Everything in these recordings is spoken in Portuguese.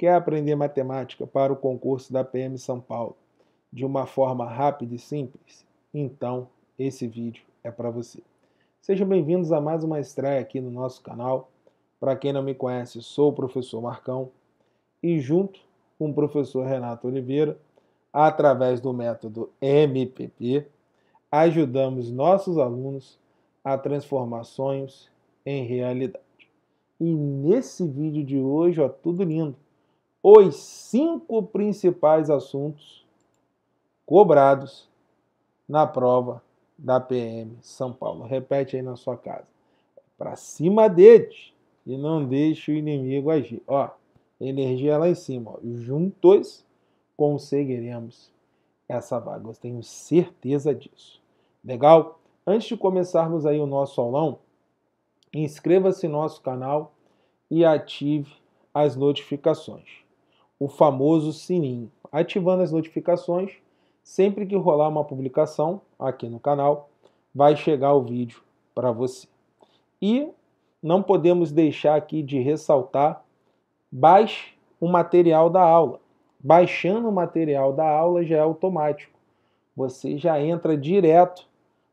Quer aprender matemática para o concurso da PM São Paulo de uma forma rápida e simples? Então, esse vídeo é para você. Sejam bem-vindos a mais uma estreia aqui no nosso canal. Para quem não me conhece, sou o professor Marcão e junto com o professor Renato Oliveira, através do método MPP, ajudamos nossos alunos a transformar sonhos em realidade. E nesse vídeo de hoje, ó, tudo lindo os cinco principais assuntos cobrados na prova da PM São Paulo. Repete aí na sua casa. Para cima deles e não deixe o inimigo agir. Ó, energia lá em cima. Ó. Juntos conseguiremos essa vaga. Eu tenho certeza disso. Legal? Antes de começarmos aí o nosso aulão, inscreva-se no nosso canal e ative as notificações o famoso sininho, ativando as notificações. Sempre que rolar uma publicação aqui no canal, vai chegar o vídeo para você. E não podemos deixar aqui de ressaltar: baixe o material da aula. Baixando o material da aula já é automático. Você já entra direto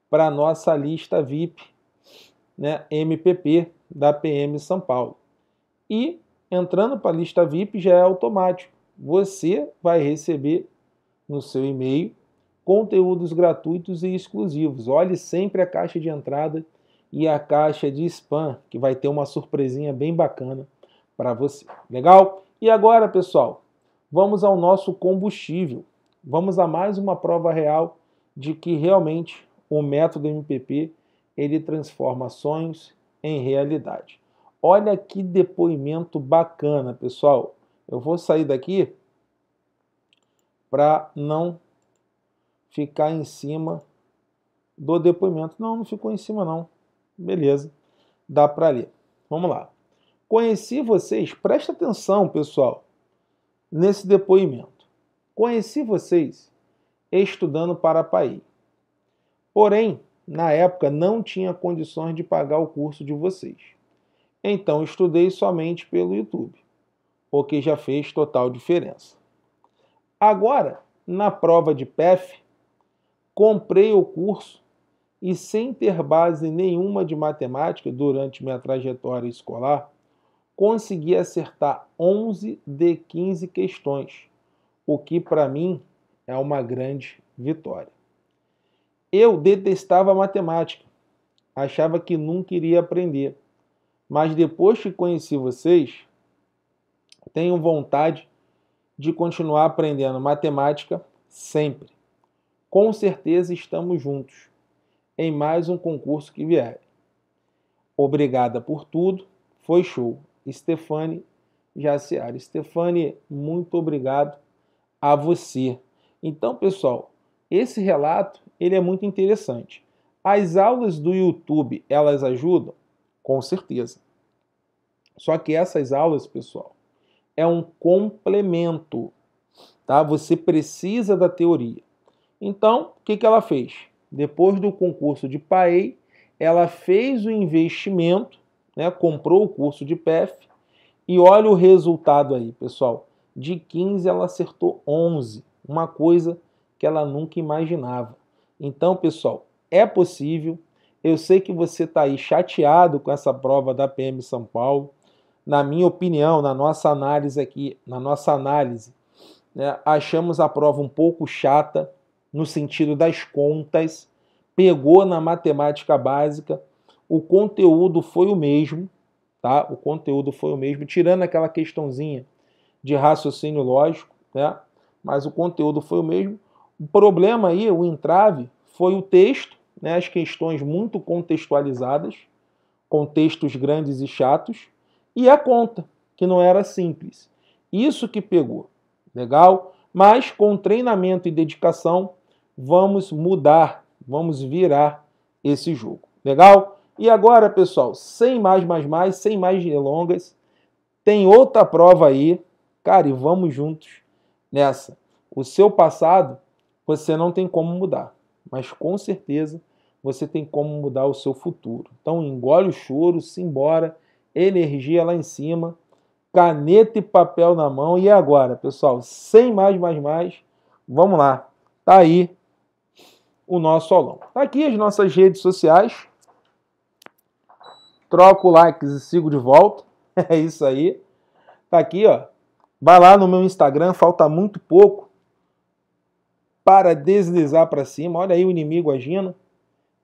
para a nossa lista VIP, né, MPP da PM São Paulo. E entrando para a lista VIP já é automático. Você vai receber no seu e-mail conteúdos gratuitos e exclusivos. Olhe sempre a caixa de entrada e a caixa de spam, que vai ter uma surpresinha bem bacana para você. Legal? E agora, pessoal, vamos ao nosso combustível. Vamos a mais uma prova real de que realmente o método MPP ele transforma sonhos em realidade. Olha que depoimento bacana, pessoal. Eu vou sair daqui para não ficar em cima do depoimento. Não, não ficou em cima não. Beleza. Dá para ler. Vamos lá. Conheci vocês, presta atenção, pessoal, nesse depoimento. Conheci vocês estudando para a PAI. Porém, na época não tinha condições de pagar o curso de vocês. Então estudei somente pelo YouTube, o que já fez total diferença. Agora, na prova de PEF, comprei o curso e, sem ter base nenhuma de matemática durante minha trajetória escolar, consegui acertar 11 de 15 questões, o que para mim é uma grande vitória. Eu detestava matemática, achava que nunca iria aprender mas depois que conheci vocês, tenho vontade de continuar aprendendo matemática sempre. Com certeza estamos juntos em mais um concurso que vier. Obrigada por tudo, foi show. Stefani Jaciara. Stefani, muito obrigado a você. Então, pessoal, esse relato ele é muito interessante. As aulas do YouTube, elas ajudam? com certeza. Só que essas aulas, pessoal, é um complemento, tá? Você precisa da teoria. Então, o que, que ela fez? Depois do concurso de PAEI, ela fez o investimento, né? comprou o curso de PEF e olha o resultado aí, pessoal. De 15 ela acertou 11, uma coisa que ela nunca imaginava. Então, pessoal, é possível, eu sei que você está aí chateado com essa prova da PM São Paulo. Na minha opinião, na nossa análise aqui, na nossa análise, né, achamos a prova um pouco chata no sentido das contas. Pegou na matemática básica, o conteúdo foi o mesmo, tá? O conteúdo foi o mesmo, tirando aquela questãozinha de raciocínio lógico, né? Mas o conteúdo foi o mesmo. O problema aí, o entrave, foi o texto, né, as questões muito contextualizadas, contextos grandes e chatos, e a conta, que não era simples. Isso que pegou. Legal? Mas com treinamento e dedicação, vamos mudar, vamos virar esse jogo. Legal? E agora, pessoal, sem mais, mais, mais, sem mais delongas, tem outra prova aí, cara, e vamos juntos nessa. O seu passado você não tem como mudar, mas com certeza você tem como mudar o seu futuro. Então engole o choro, se embora, energia lá em cima, caneta e papel na mão. E agora, pessoal, sem mais, mais, mais, vamos lá. Tá aí o nosso aulão. Tá aqui as nossas redes sociais. Troco like e sigo de volta. É isso aí. Tá aqui, ó. Vai lá no meu Instagram, falta muito pouco para deslizar para cima. Olha aí o inimigo agindo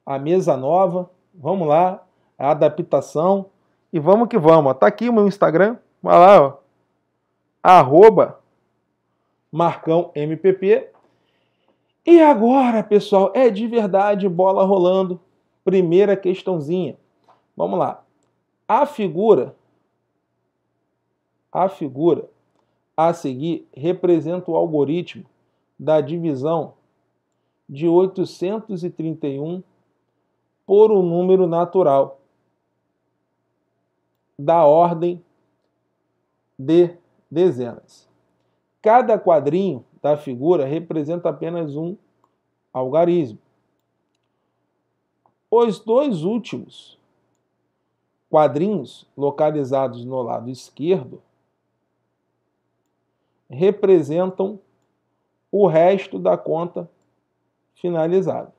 a mesa nova. Vamos lá, a adaptação. E vamos que vamos. Ó. Tá aqui o meu Instagram. Vai lá, ó. Arroba Marcão MPP. E agora, pessoal, é de verdade bola rolando. Primeira questãozinha. Vamos lá. A figura a figura a seguir representa o algoritmo da divisão de 831 por um número natural da ordem de dezenas. Cada quadrinho da figura representa apenas um algarismo. Os dois últimos quadrinhos localizados no lado esquerdo representam o resto da conta finalizada.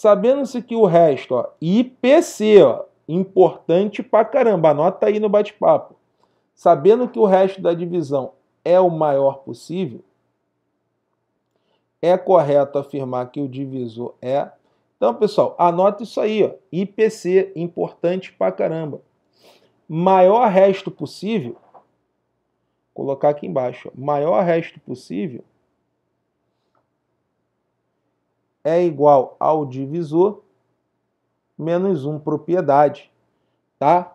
Sabendo-se que o resto, ó, IPC, ó, importante pra caramba, anota aí no bate-papo. Sabendo que o resto da divisão é o maior possível, é correto afirmar que o divisor é. Então, pessoal, anota isso aí, ó. IPC, importante pra caramba. Maior resto possível, colocar aqui embaixo, ó, maior resto possível é igual ao divisor menos 1 propriedade, tá?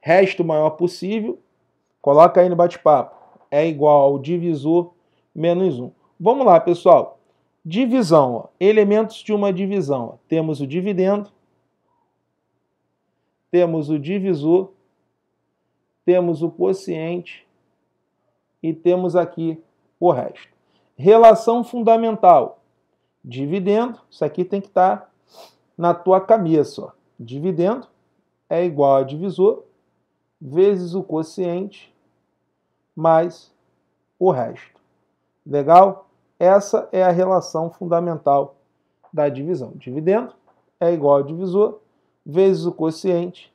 Resto maior possível, coloca aí no bate-papo, é igual ao divisor menos 1. Vamos lá, pessoal. Divisão, ó. elementos de uma divisão. Ó. Temos o dividendo, temos o divisor, temos o quociente e temos aqui o resto. Relação fundamental dividendo, isso aqui tem que estar tá na tua cabeça. Ó. Dividendo é igual a divisor vezes o quociente mais o resto. Legal? Essa é a relação fundamental da divisão. Dividendo é igual a divisor vezes o quociente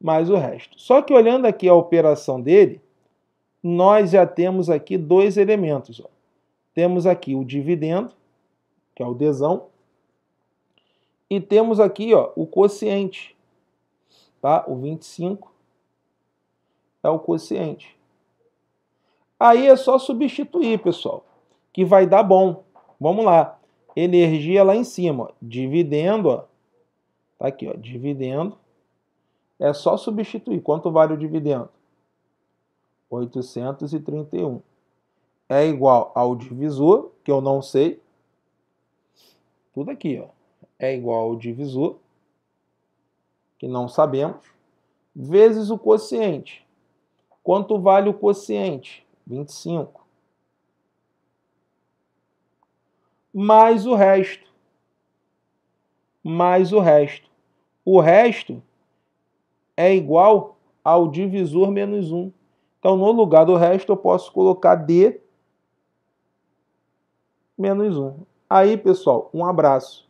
mais o resto. Só que olhando aqui a operação dele, nós já temos aqui dois elementos. Ó. Temos aqui o dividendo que é o desão. E temos aqui ó, o quociente. Tá? O 25 é o quociente. Aí é só substituir, pessoal, que vai dar bom. Vamos lá. Energia lá em cima, ó. dividendo, ó. Tá aqui, ó, dividendo. É só substituir. Quanto vale o dividendo? 831. É igual ao divisor, que eu não sei, tudo aqui, ó, é igual ao divisor, que não sabemos, vezes o quociente. Quanto vale o quociente? 25. Mais o resto. Mais o resto. O resto é igual ao divisor menos 1. Então, no lugar do resto, eu posso colocar D menos 1. Aí, pessoal, um abraço.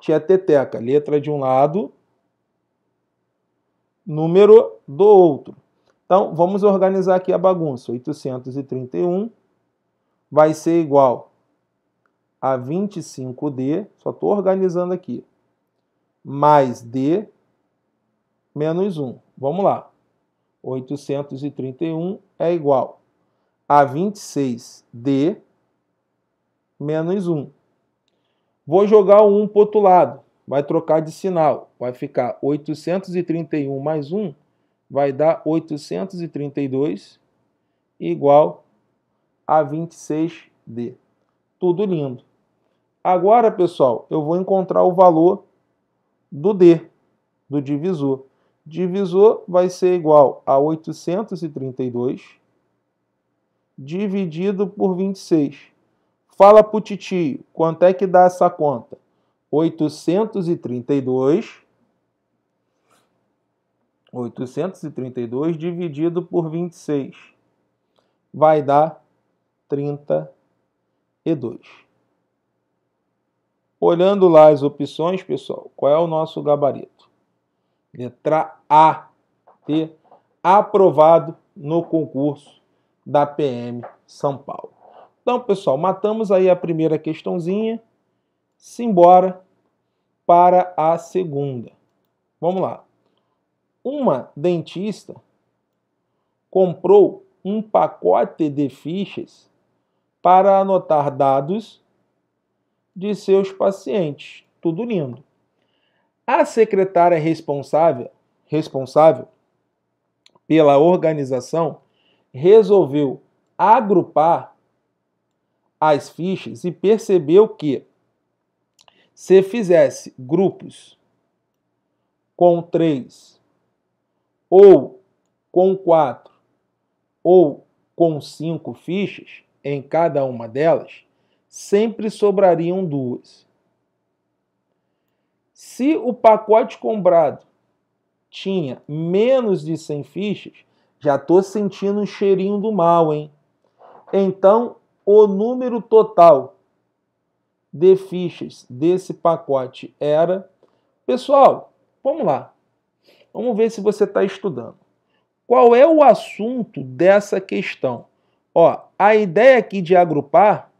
Tia Teteca, letra de um lado, número do outro. Então, vamos organizar aqui a bagunça. 831 vai ser igual a 25D, só estou organizando aqui, mais D menos 1. Vamos lá. 831 é igual a 26D menos 1. Vou jogar o 1 para o outro lado, vai trocar de sinal, vai ficar 831 mais 1, vai dar 832 igual a 26D. Tudo lindo. Agora, pessoal, eu vou encontrar o valor do D, do divisor. Divisor vai ser igual a 832 dividido por 26. Fala pro titio, quanto é que dá essa conta? 832 832 dividido por 26 vai dar 32. Olhando lá as opções, pessoal, qual é o nosso gabarito? Letra A, T, aprovado no concurso da PM São Paulo. Então, pessoal, matamos aí a primeira questãozinha. Simbora para a segunda. Vamos lá. Uma dentista comprou um pacote de fichas para anotar dados de seus pacientes. Tudo lindo. A secretária responsável, responsável pela organização resolveu agrupar as fichas e percebeu que se fizesse grupos com três, ou com quatro, ou com cinco fichas em cada uma delas, sempre sobrariam duas. Se o pacote comprado tinha menos de 100 fichas, já estou sentindo um cheirinho do mal, hein? Então o número total de fichas desse pacote era. Pessoal, vamos lá. Vamos ver se você está estudando. Qual é o assunto dessa questão? Ó, a ideia aqui de agrupar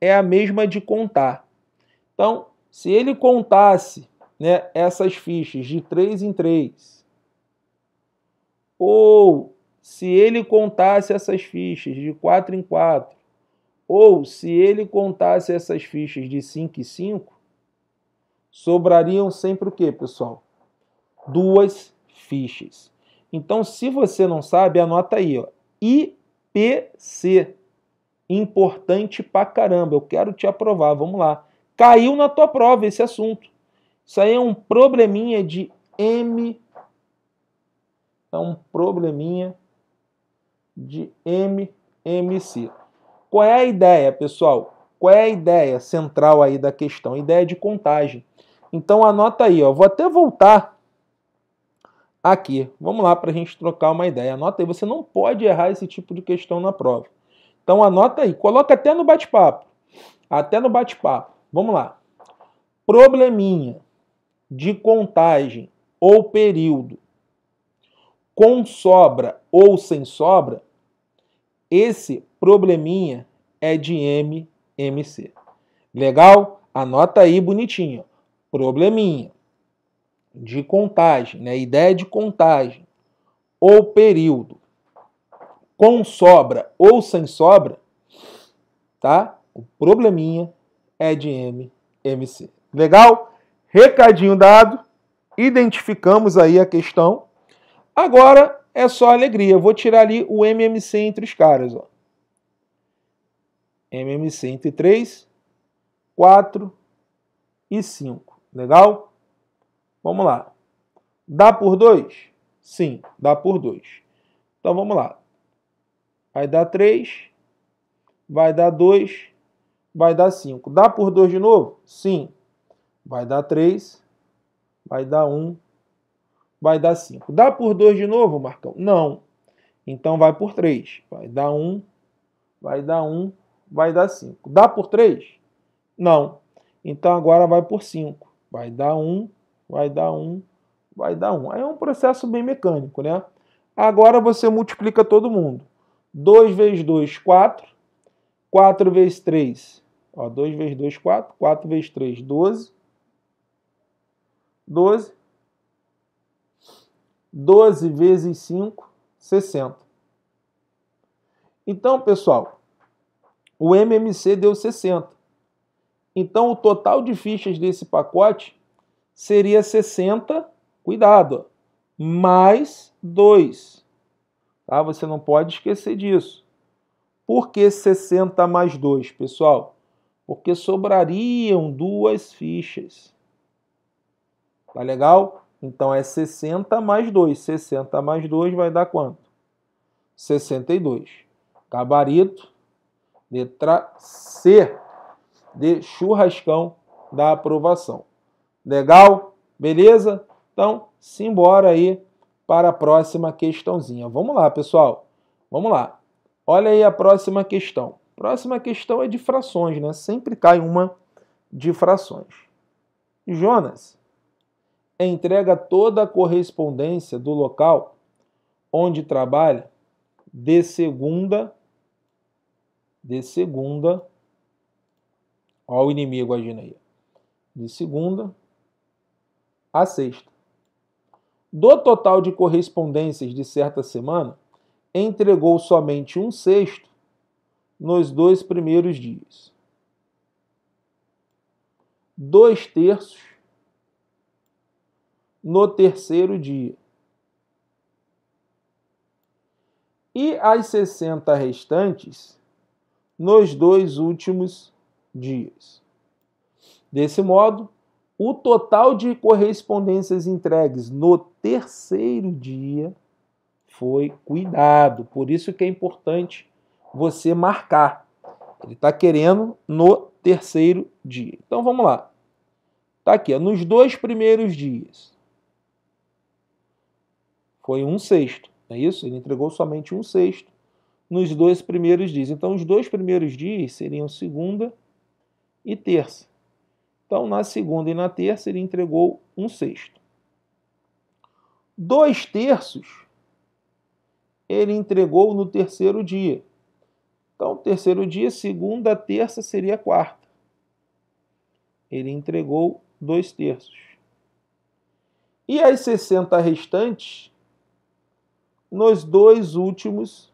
é a mesma de contar. Então, se ele contasse né, essas fichas de 3 em 3, ou se ele contasse essas fichas de 4 em 4, ou se ele contasse essas fichas de 5 em 5, sobrariam sempre o quê, pessoal? Duas fichas. Então, se você não sabe, anota aí, ó. IPC. Importante pra caramba. Eu quero te aprovar. Vamos lá. Caiu na tua prova esse assunto. Isso aí é um probleminha de M. É um probleminha de MMC. Qual é a ideia, pessoal? Qual é a ideia central aí da questão? ideia de contagem. Então anota aí, ó. Vou até voltar aqui. Vamos lá para a gente trocar uma ideia. Anota aí, você não pode errar esse tipo de questão na prova. Então anota aí, coloca até no bate-papo. Até no bate-papo. Vamos lá. Probleminha de contagem ou período com sobra ou sem sobra, esse probleminha é de MMC. Legal? Anota aí bonitinho. Probleminha de contagem, né? Ideia de contagem ou período com sobra ou sem sobra, tá? O probleminha é de MMC. Legal? Recadinho dado. Identificamos aí a questão. Agora é só alegria. Vou tirar ali o MMC entre os caras. Ó. MMC entre 3, 4 e 5. Legal? Vamos lá. Dá por 2? Sim, dá por 2. Então vamos lá. Vai dar 3, vai dar 2, vai dar 5. Dá por 2 de novo? Sim. Vai dar 3, vai dar 1, um, vai dar 5. Dá por 2 de novo, Marcão? Não. Então vai por 3. Vai dar 1, um, vai dar 1, um, vai dar 5. Dá por 3? Não. Então agora vai por 5. Vai dar 1, um, vai dar 1, vai dar 1. Aí é um processo bem mecânico, né? Agora você multiplica todo mundo. 2 vezes 2, 4. 4 vezes 3, 2 vezes 2, 4. 4 vezes 3, 12. 12 12 vezes 5, 60. Então, pessoal, o MMC deu 60. Então, o total de fichas desse pacote seria 60, cuidado, mais 2. Tá? Você não pode esquecer disso. Por que 60 mais 2, pessoal? Porque sobrariam duas fichas. Tá legal? Então é 60 mais 2. 60 mais 2 vai dar quanto? 62. Gabarito, letra C de churrascão da aprovação. Legal? Beleza? Então, simbora aí para a próxima questãozinha. Vamos lá, pessoal. Vamos lá. Olha aí a próxima questão. Próxima questão é de frações, né? Sempre cai uma de frações. Jonas entrega toda a correspondência do local onde trabalha de segunda de segunda ao inimigo agindo aí. De segunda a sexta. Do total de correspondências de certa semana, entregou somente um sexto nos dois primeiros dias. Dois terços no terceiro dia. E as 60 restantes nos dois últimos dias. Desse modo, o total de correspondências entregues no terceiro dia foi cuidado. Por isso que é importante você marcar. Ele está querendo no terceiro dia. Então vamos lá. Está aqui, ó, nos dois primeiros dias foi um sexto, não é isso? Ele entregou somente um sexto nos dois primeiros dias. Então, os dois primeiros dias seriam segunda e terça. Então, na segunda e na terça, ele entregou um sexto. Dois terços ele entregou no terceiro dia. Então, terceiro dia, segunda, terça seria quarta. Ele entregou dois terços. E as 60 restantes nos dois últimos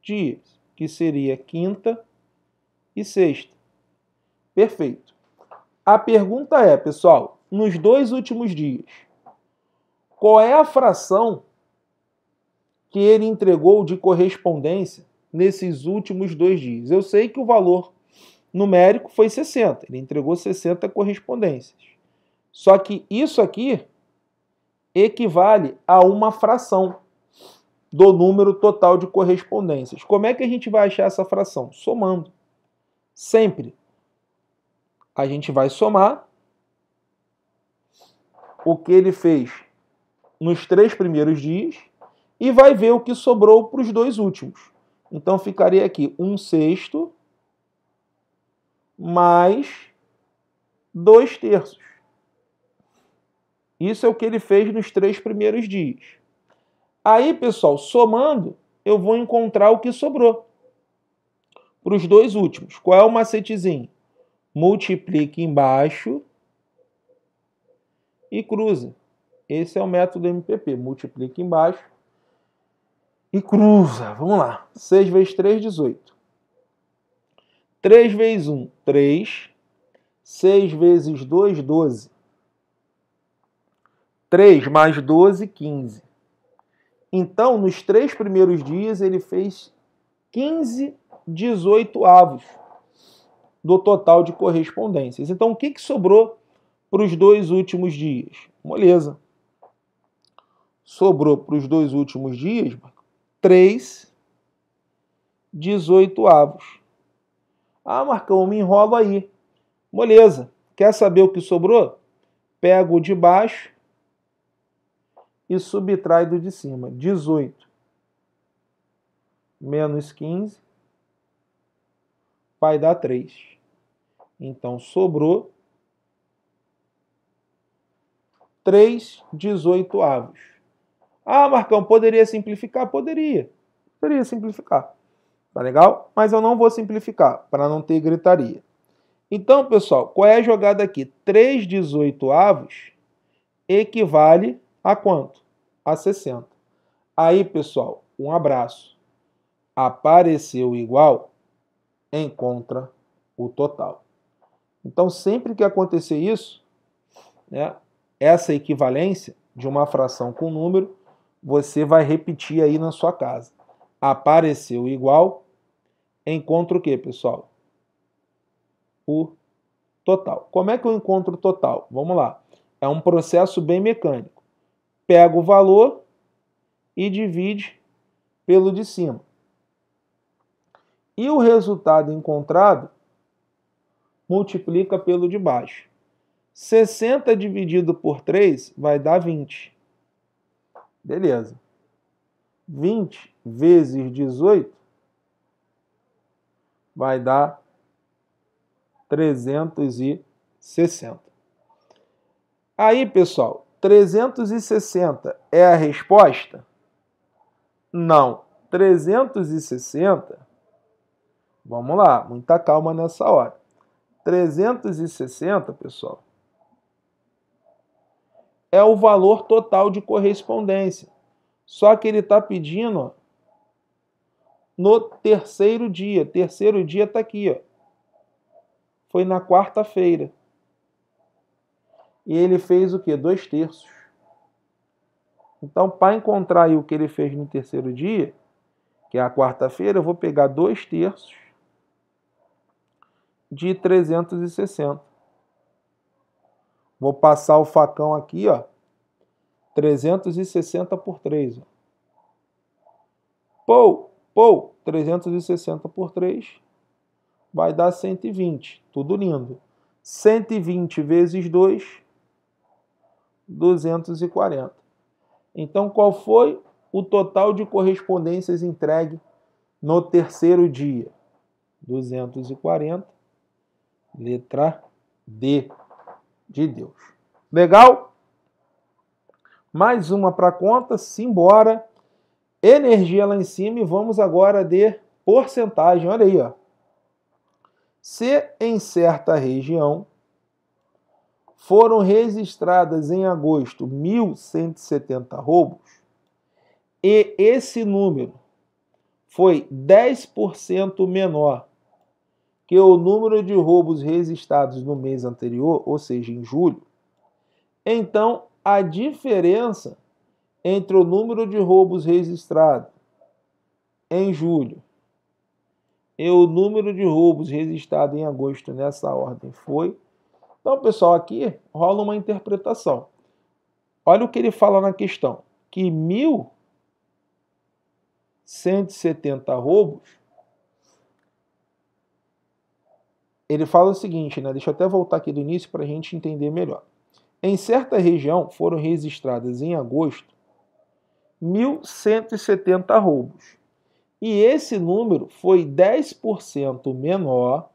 dias, que seria quinta e sexta. Perfeito. A pergunta é, pessoal, nos dois últimos dias, qual é a fração que ele entregou de correspondência nesses últimos dois dias? Eu sei que o valor numérico foi 60, ele entregou 60 correspondências. Só que isso aqui equivale a uma fração do número total de correspondências. Como é que a gente vai achar essa fração? Somando. Sempre a gente vai somar o que ele fez nos três primeiros dias e vai ver o que sobrou para os dois últimos. Então ficaria aqui um sexto mais dois terços. Isso é o que ele fez nos três primeiros dias. Aí, pessoal, somando, eu vou encontrar o que sobrou. Para os dois últimos, qual é o macetezinho? Multiplique embaixo e cruza. Esse é o método MPP. Multiplique embaixo e cruza. Vamos lá. 6 vezes 3, 18. 3 vezes 1, 3. 6 vezes 2, 12. 3 mais 12, 15. Então, nos três primeiros dias, ele fez 15 18 avos do total de correspondências. Então, o que, que sobrou para os dois últimos dias? Moleza. Sobrou para os dois últimos dias 3 18 avos. Ah, Marcão, me enrola aí. Moleza. Quer saber o que sobrou? Pega o de baixo e subtrai do de cima. 18 menos 15 vai dar 3. Então sobrou 3 18 avos. Ah, Marcão, poderia simplificar? Poderia. Poderia simplificar. Tá legal? Mas eu não vou simplificar para não ter gritaria. Então, pessoal, qual é a jogada aqui? 3 18 avos equivale a quanto? A 60. Aí, pessoal, um abraço. Apareceu igual, encontra o total. Então, sempre que acontecer isso, né, essa equivalência de uma fração com número, você vai repetir aí na sua casa. Apareceu igual, encontra o que, pessoal? O total. Como é que eu encontro o total? Vamos lá. É um processo bem mecânico pega o valor e divide pelo de cima. E o resultado encontrado multiplica pelo de baixo. 60 dividido por 3 vai dar 20. Beleza. 20 vezes 18 vai dar 360. Aí, pessoal, 360 é a resposta? Não. 360, vamos lá, muita calma nessa hora. 360, pessoal, é o valor total de correspondência. Só que ele está pedindo no terceiro dia. Terceiro dia está aqui. Ó. Foi na quarta-feira e ele fez o que? Dois terços. Então, para encontrar o que ele fez no terceiro dia, que é a quarta-feira, eu vou pegar dois terços de 360. Vou passar o facão aqui, ó. 360 por 3. Ó. Pou, pou, 360 por 3 vai dar 120. Tudo lindo. 120 vezes 2 240. Então, qual foi o total de correspondências entregue no terceiro dia? 240, letra D de Deus. Legal? Mais uma para conta, simbora. Energia lá em cima e vamos agora de porcentagem. Olha aí, ó. Se em certa região foram registradas em agosto 1.170 roubos, e esse número foi 10% menor que o número de roubos registrados no mês anterior, ou seja, em julho, então a diferença entre o número de roubos registrados em julho e o número de roubos registrados em agosto nessa ordem foi então, pessoal, aqui rola uma interpretação. Olha o que ele fala na questão: que 1.170 roubos. Ele fala o seguinte, né? Deixa eu até voltar aqui do início para a gente entender melhor. Em certa região foram registradas em agosto 1.170 roubos. E esse número foi 10% menor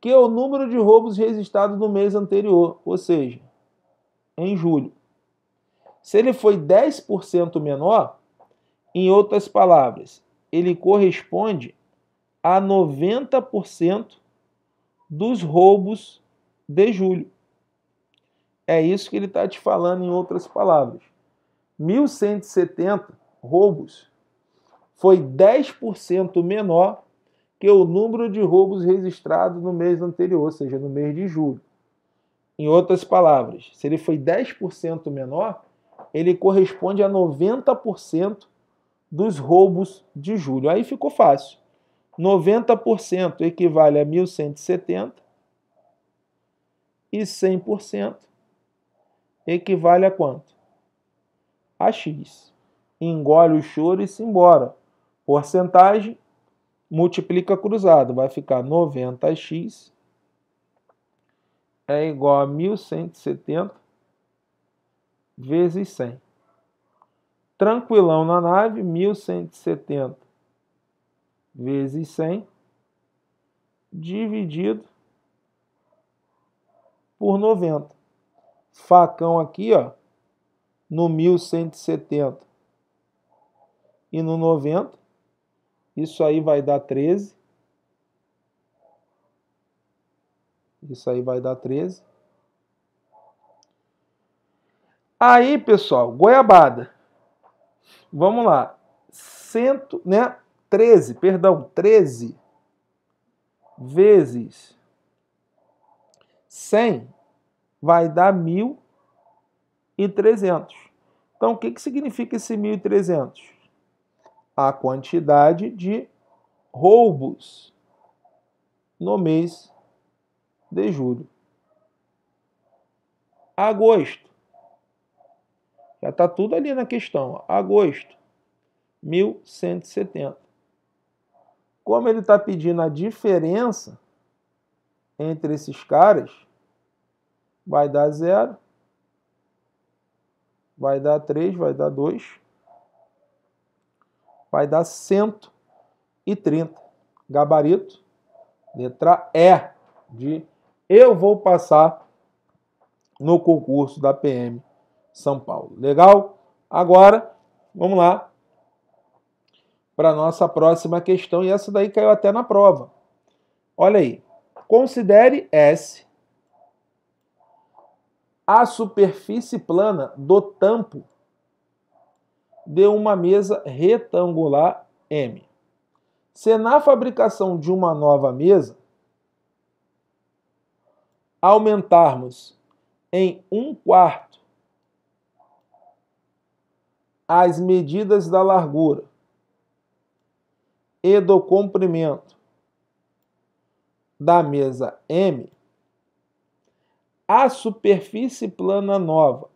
que é o número de roubos registrados no mês anterior, ou seja, em julho. Se ele foi 10% menor, em outras palavras, ele corresponde a 90% dos roubos de julho. É isso que ele está te falando em outras palavras. 1.170 roubos foi 10% menor que o número de roubos registrados no mês anterior, ou seja, no mês de julho. Em outras palavras, se ele foi 10% menor, ele corresponde a 90% dos roubos de julho. Aí ficou fácil. 90% equivale a 1.170 e 100% equivale a quanto? A X. Engole o choro e se embora. Porcentagem multiplica cruzado, vai ficar 90x é igual a 1170 vezes 100. Tranquilão na nave, 1170 vezes 100 dividido por 90. Facão aqui, ó, no 1170 e no 90 isso aí vai dar 13. Isso aí vai dar 13. Aí, pessoal, goiabada. Vamos lá. Cento, né? 13, perdão, 13 vezes 100 vai dar 1.300. Então, o que, que significa esse 1.300? a quantidade de roubos no mês de julho. Agosto. Já está tudo ali na questão. Agosto, 1170. Como ele está pedindo a diferença entre esses caras, vai dar zero, vai dar 3, vai dar 2 vai dar 130. Gabarito, letra E, de eu vou passar no concurso da PM São Paulo. Legal? Agora, vamos lá para a nossa próxima questão, e essa daí caiu até na prova. Olha aí. Considere S a superfície plana do tampo de uma mesa retangular M. Se na fabricação de uma nova mesa aumentarmos em um quarto as medidas da largura e do comprimento da mesa M, a superfície plana nova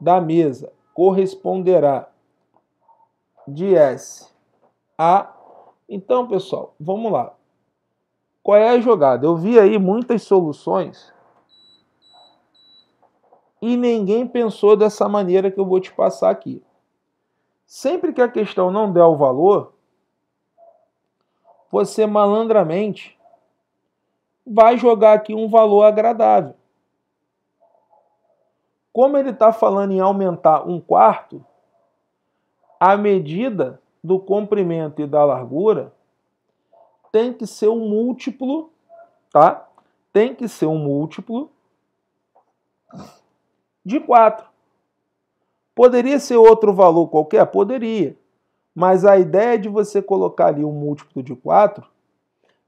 da mesa corresponderá de S a. Então, pessoal, vamos lá. Qual é a jogada? Eu vi aí muitas soluções e ninguém pensou dessa maneira que eu vou te passar aqui. Sempre que a questão não der o valor, você malandramente vai jogar aqui um valor agradável. Como ele está falando em aumentar um quarto, a medida do comprimento e da largura tem que ser um múltiplo, tá? Tem que ser um múltiplo de 4. Poderia ser outro valor qualquer? Poderia. Mas a ideia de você colocar ali um múltiplo de 4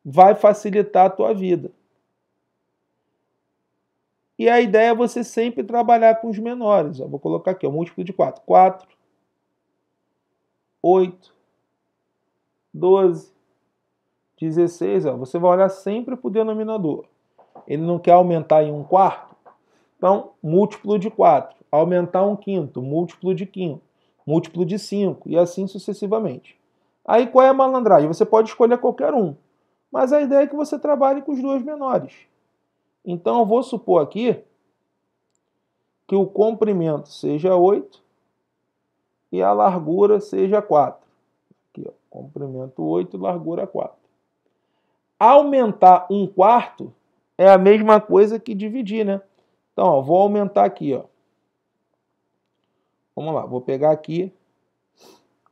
vai facilitar a tua vida. E a ideia é você sempre trabalhar com os menores. vou colocar aqui, o múltiplo de 4. 4, 8, 12, 16. Ó, você vai olhar sempre para o denominador. Ele não quer aumentar em um quarto? Então, múltiplo de 4. Aumentar um quinto, múltiplo de quinto, múltiplo de 5, e assim sucessivamente. Aí qual é a malandragem? Você pode escolher qualquer um. Mas a ideia é que você trabalhe com os dois menores. Então eu vou supor aqui que o comprimento seja 8 e a largura seja 4. Aqui, ó, comprimento 8 largura 4. Aumentar um quarto é a mesma coisa que dividir, né? Então, ó, vou aumentar aqui, ó. Vamos lá, vou pegar aqui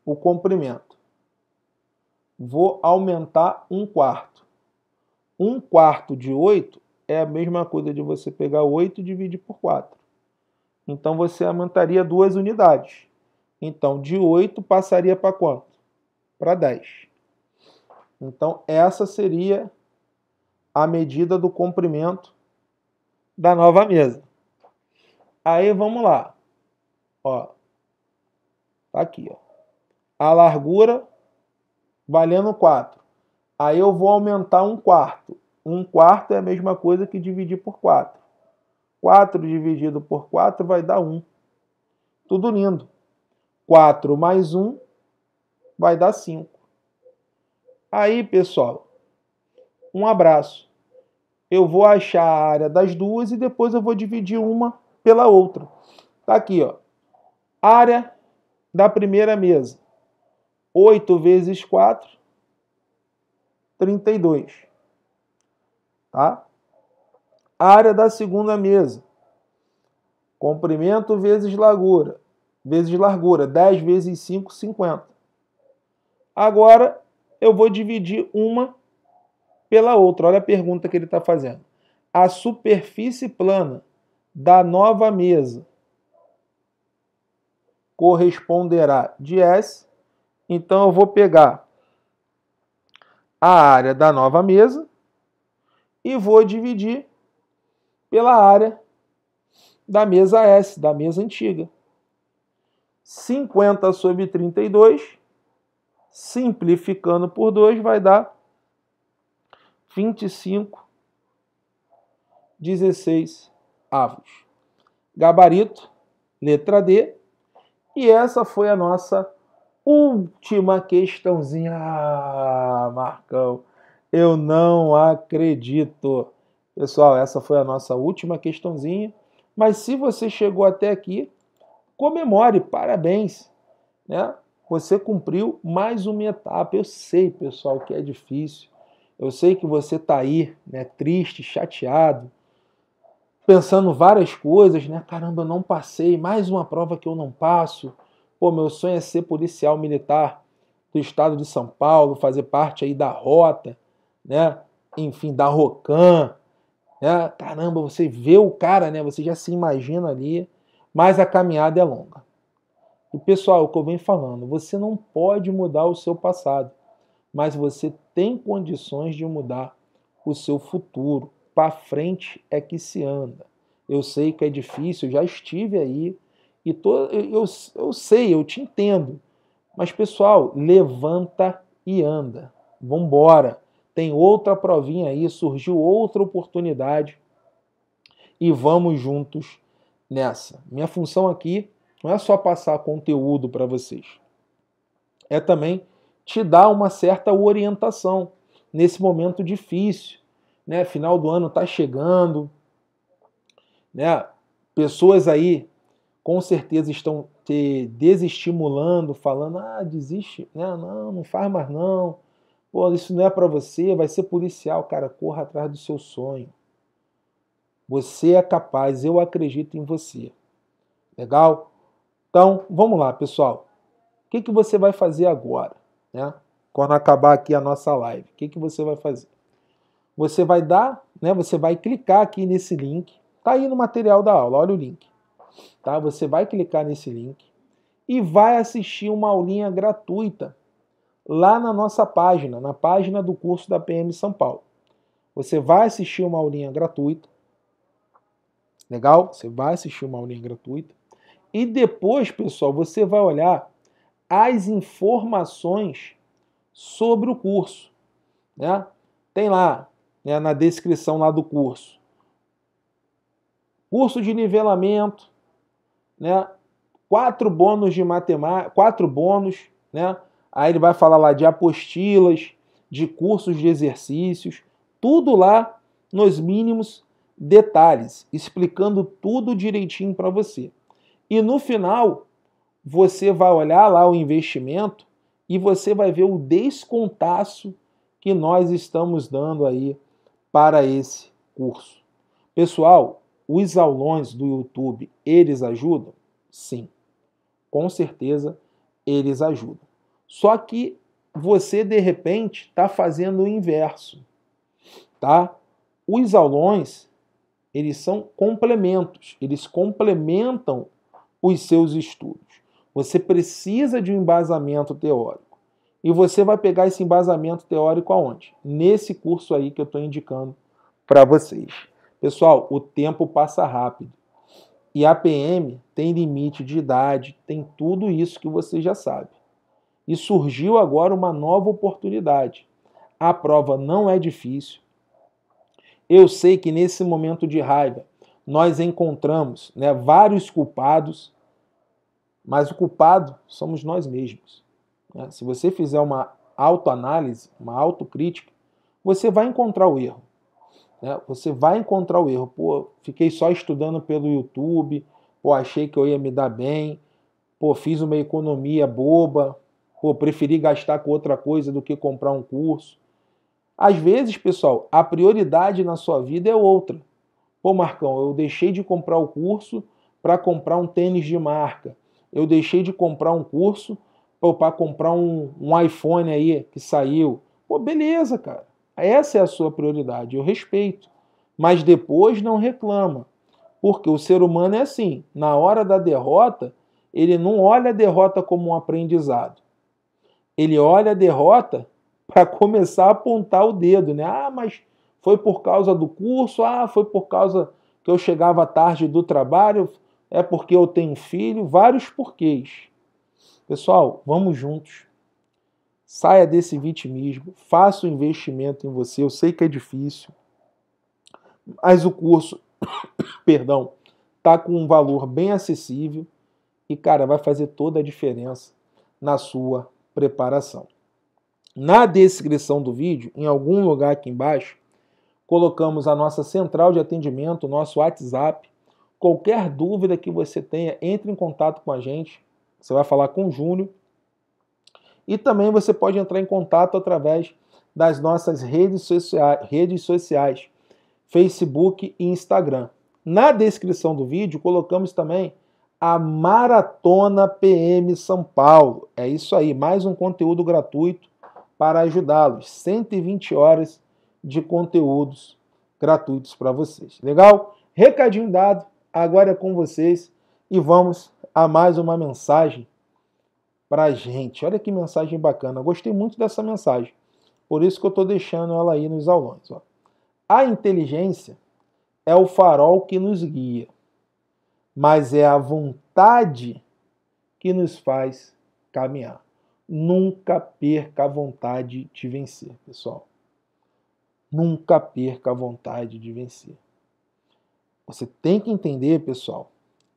o comprimento. Vou aumentar um quarto. Um quarto de 8 é a mesma coisa de você pegar 8 e dividir por 4. Então você aumentaria duas unidades. Então de 8 passaria para quanto? Para 10. Então essa seria a medida do comprimento da nova mesa. Aí vamos lá. Ó. Tá aqui, ó. A largura valendo 4. Aí eu vou aumentar um quarto. Um quarto é a mesma coisa que dividir por 4. 4 dividido por 4 vai dar 1. Tudo lindo. 4 mais 1 vai dar 5. Aí, pessoal, um abraço. Eu vou achar a área das duas e depois eu vou dividir uma pela outra. Tá aqui, ó. Área da primeira mesa. 8 vezes 4, 32. 32. Tá? Área da segunda mesa. Comprimento vezes largura. Vezes largura. 10 vezes 5, 50. Agora eu vou dividir uma pela outra. Olha a pergunta que ele está fazendo. A superfície plana da nova mesa corresponderá de S. Então eu vou pegar a área da nova mesa e vou dividir pela área da mesa S, da mesa antiga. 50 sobre 32, simplificando por 2, vai dar 25, 16 avos. Gabarito, letra D. E essa foi a nossa última questãozinha. Ah, Marcão! Eu não acredito. Pessoal, essa foi a nossa última questãozinha. Mas se você chegou até aqui, comemore, parabéns. Né? Você cumpriu mais uma etapa. Eu sei, pessoal, que é difícil. Eu sei que você está aí, né, triste, chateado, pensando várias coisas, né? Caramba, eu não passei, mais uma prova que eu não passo. Pô, meu sonho é ser policial militar do estado de São Paulo, fazer parte aí da rota né? Enfim, da Rocan, né? Caramba, você vê o cara, né? Você já se imagina ali, mas a caminhada é longa. E pessoal, o que eu venho falando, você não pode mudar o seu passado, mas você tem condições de mudar o seu futuro. Para frente é que se anda. Eu sei que é difícil, já estive aí e tô, eu, eu, eu sei, eu te entendo. Mas pessoal, levanta e anda. Vambora tem outra provinha aí, surgiu outra oportunidade e vamos juntos nessa. Minha função aqui não é só passar conteúdo para vocês, é também te dar uma certa orientação nesse momento difícil, né? Final do ano está chegando, né? Pessoas aí com certeza estão te desestimulando, falando, ah, desiste, né? Não, não faz mais não Pô, isso não é para você, vai ser policial, cara, corra atrás do seu sonho. Você é capaz, eu acredito em você. Legal? Então, vamos lá, pessoal. O que, que você vai fazer agora? Né? Quando acabar aqui a nossa live, o que, que você vai fazer? Você vai dar, né? Você vai clicar aqui nesse link. Tá aí no material da aula, olha o link. Tá? Você vai clicar nesse link e vai assistir uma aulinha gratuita lá na nossa página, na página do curso da PM São Paulo. Você vai assistir uma aulinha gratuita. Legal? Você vai assistir uma aulinha gratuita. E depois, pessoal, você vai olhar as informações sobre o curso. Né? Tem lá, né, na descrição lá do curso. Curso de nivelamento, né? Quatro bônus de matemática, quatro bônus, né? Aí ele vai falar lá de apostilas, de cursos de exercícios, tudo lá nos mínimos detalhes, explicando tudo direitinho para você. E no final, você vai olhar lá o investimento e você vai ver o descontaço que nós estamos dando aí para esse curso. Pessoal, os aulões do YouTube, eles ajudam? Sim. Com certeza eles ajudam. Só que você de repente está fazendo o inverso, tá? Os aulões eles são complementos, eles complementam os seus estudos. Você precisa de um embasamento teórico e você vai pegar esse embasamento teórico aonde? Nesse curso aí que eu estou indicando para vocês. Pessoal, o tempo passa rápido. E a PM tem limite de idade, tem tudo isso que você já sabe. E surgiu agora uma nova oportunidade. A prova não é difícil. Eu sei que nesse momento de raiva nós encontramos né, vários culpados, mas o culpado somos nós mesmos. Né? Se você fizer uma autoanálise, uma autocrítica, você vai encontrar o erro. Né? Você vai encontrar o erro. Pô, fiquei só estudando pelo YouTube, pô, achei que eu ia me dar bem, pô, fiz uma economia boba, Pô, preferi gastar com outra coisa do que comprar um curso. Às vezes, pessoal, a prioridade na sua vida é outra. Pô, Marcão, eu deixei de comprar o curso para comprar um tênis de marca. Eu deixei de comprar um curso para comprar um, um iPhone aí que saiu. Pô, beleza, cara. Essa é a sua prioridade, eu respeito. Mas depois não reclama. Porque o ser humano é assim, na hora da derrota, ele não olha a derrota como um aprendizado ele olha a derrota para começar a apontar o dedo, né? Ah, mas foi por causa do curso, ah, foi por causa que eu chegava tarde do trabalho, é porque eu tenho filho, vários porquês. Pessoal, vamos juntos. Saia desse vitimismo, faça o um investimento em você. Eu sei que é difícil, mas o curso, perdão, tá com um valor bem acessível e cara, vai fazer toda a diferença na sua preparação. Na descrição do vídeo, em algum lugar aqui embaixo, colocamos a nossa central de atendimento, o nosso WhatsApp. Qualquer dúvida que você tenha, entre em contato com a gente. Você vai falar com o Júnior. E também você pode entrar em contato através das nossas redes sociais, redes sociais Facebook e Instagram. Na descrição do vídeo, colocamos também a Maratona PM São Paulo. É isso aí, mais um conteúdo gratuito para ajudá-los. 120 horas de conteúdos gratuitos para vocês. Legal? Recadinho dado, agora é com vocês e vamos a mais uma mensagem para a gente. Olha que mensagem bacana, gostei muito dessa mensagem, por isso que eu estou deixando ela aí nos aulões. Ó. A inteligência é o farol que nos guia mas é a vontade que nos faz caminhar. Nunca perca a vontade de vencer, pessoal. Nunca perca a vontade de vencer. Você tem que entender, pessoal,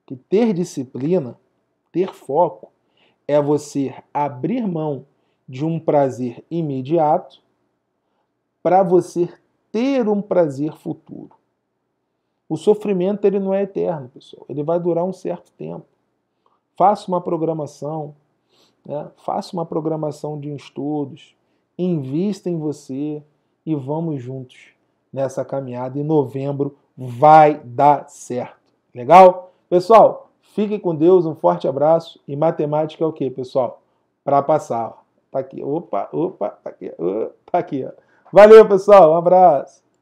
que ter disciplina, ter foco, é você abrir mão de um prazer imediato para você ter um prazer futuro. O sofrimento ele não é eterno, pessoal. Ele vai durar um certo tempo. Faça uma programação, né? faça uma programação de estudos, invista em você e vamos juntos nessa caminhada. Em novembro vai dar certo. Legal? Pessoal, fiquem com Deus, um forte abraço. E matemática é o que, pessoal? Para passar. Tá aqui, opa, opa, tá aqui, tá aqui. Valeu, pessoal, um abraço.